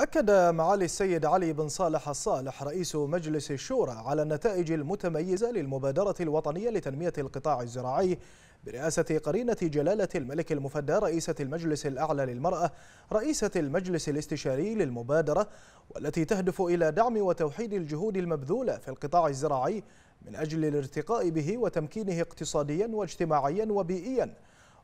أكد معالي السيد علي بن صالح الصالح رئيس مجلس الشورى على النتائج المتميزة للمبادرة الوطنية لتنمية القطاع الزراعي برئاسة قرينة جلالة الملك المفدى رئيسة المجلس الأعلى للمرأة رئيسة المجلس الاستشاري للمبادرة والتي تهدف إلى دعم وتوحيد الجهود المبذولة في القطاع الزراعي من أجل الارتقاء به وتمكينه اقتصاديا واجتماعيا وبيئيا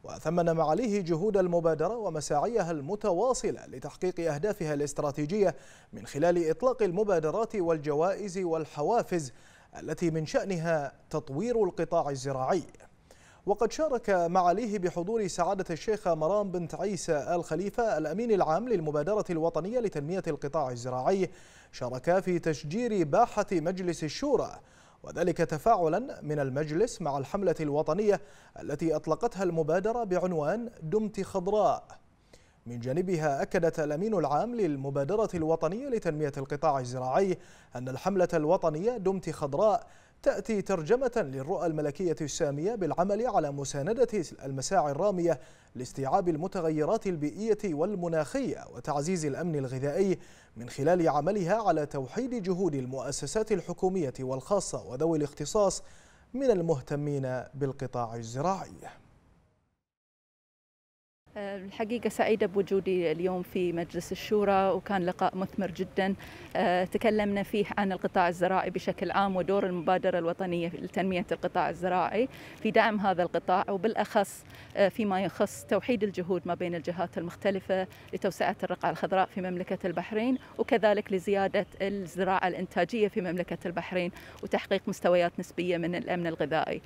وثمن معاليه جهود المبادرة ومساعيها المتواصلة لتحقيق أهدافها الاستراتيجية من خلال إطلاق المبادرات والجوائز والحوافز التي من شأنها تطوير القطاع الزراعي وقد شارك معاليه بحضور سعادة الشيخ مرام بنت عيسى آل خليفة الأمين العام للمبادرة الوطنية لتنمية القطاع الزراعي شاركا في تشجير باحة مجلس الشورى وذلك تفاعلا من المجلس مع الحملة الوطنية التي أطلقتها المبادرة بعنوان دمت خضراء من جانبها أكدت الأمين العام للمبادرة الوطنية لتنمية القطاع الزراعي أن الحملة الوطنية دمت خضراء تأتي ترجمة للرؤى الملكية السامية بالعمل على مساندة المساعي الرامية لاستيعاب المتغيرات البيئية والمناخية وتعزيز الأمن الغذائي من خلال عملها على توحيد جهود المؤسسات الحكومية والخاصة وذوي الاختصاص من المهتمين بالقطاع الزراعي آه، الحقيقة سعيدة بوجودي اليوم في مجلس الشورى وكان لقاء مثمر جدا آه، تكلمنا فيه عن القطاع الزراعي بشكل عام ودور المبادرة الوطنية لتنمية القطاع الزراعي في دعم هذا القطاع وبالأخص آه، فيما يخص توحيد الجهود ما بين الجهات المختلفة لتوسعة الرقعة الخضراء في مملكة البحرين وكذلك لزيادة الزراعة الإنتاجية في مملكة البحرين وتحقيق مستويات نسبية من الأمن الغذائي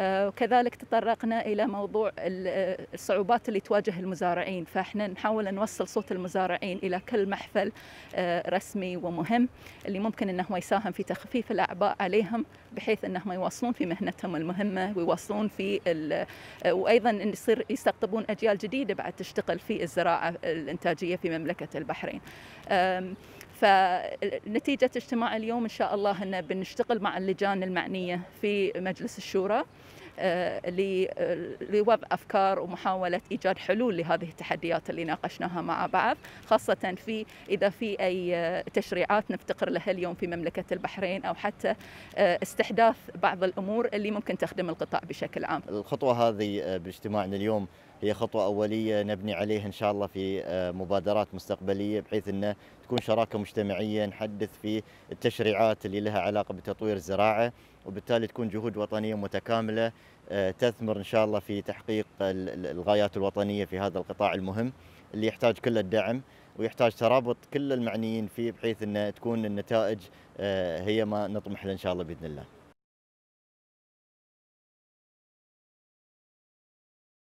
وكذلك تطرقنا إلى موضوع الصعوبات اللي تواجه نواجه المزارعين فاحنا نحاول نوصل صوت المزارعين الى كل محفل آه، رسمي ومهم اللي ممكن انه يساهم في تخفيف الاعباء عليهم بحيث انهم يواصلون في مهنتهم المهمه ويواصلون في آه، وايضا ان يصير يستقطبون اجيال جديده بعد تشتغل في الزراعه الانتاجيه في مملكه البحرين. فنتيجة اجتماع اليوم إن شاء الله أن بنشتغل مع اللجان المعنية في مجلس الشورى آه، آه، لوضع افكار ومحاوله ايجاد حلول لهذه التحديات اللي ناقشناها مع بعض خاصه في اذا في اي آه، تشريعات نفتقر لها اليوم في مملكه البحرين او حتى استحداث بعض الامور اللي ممكن تخدم القطاع بشكل عام. الخطوه هذه باجتماعنا اليوم هي خطوة أولية نبني عليها إن شاء الله في آه، مبادرات مستقبلية بحيث أنه تكون شراكة مجتمعية نحدث في التشريعات اللي لها علاقة بتطوير الزراعة وبالتالي تكون جهود وطنية متكاملة آه، تثمر إن شاء الله في تحقيق الغايات الوطنية في هذا القطاع المهم اللي يحتاج كل الدعم ويحتاج ترابط كل المعنيين فيه بحيث أن تكون النتائج آه، هي ما نطمح له إن شاء الله بإذن الله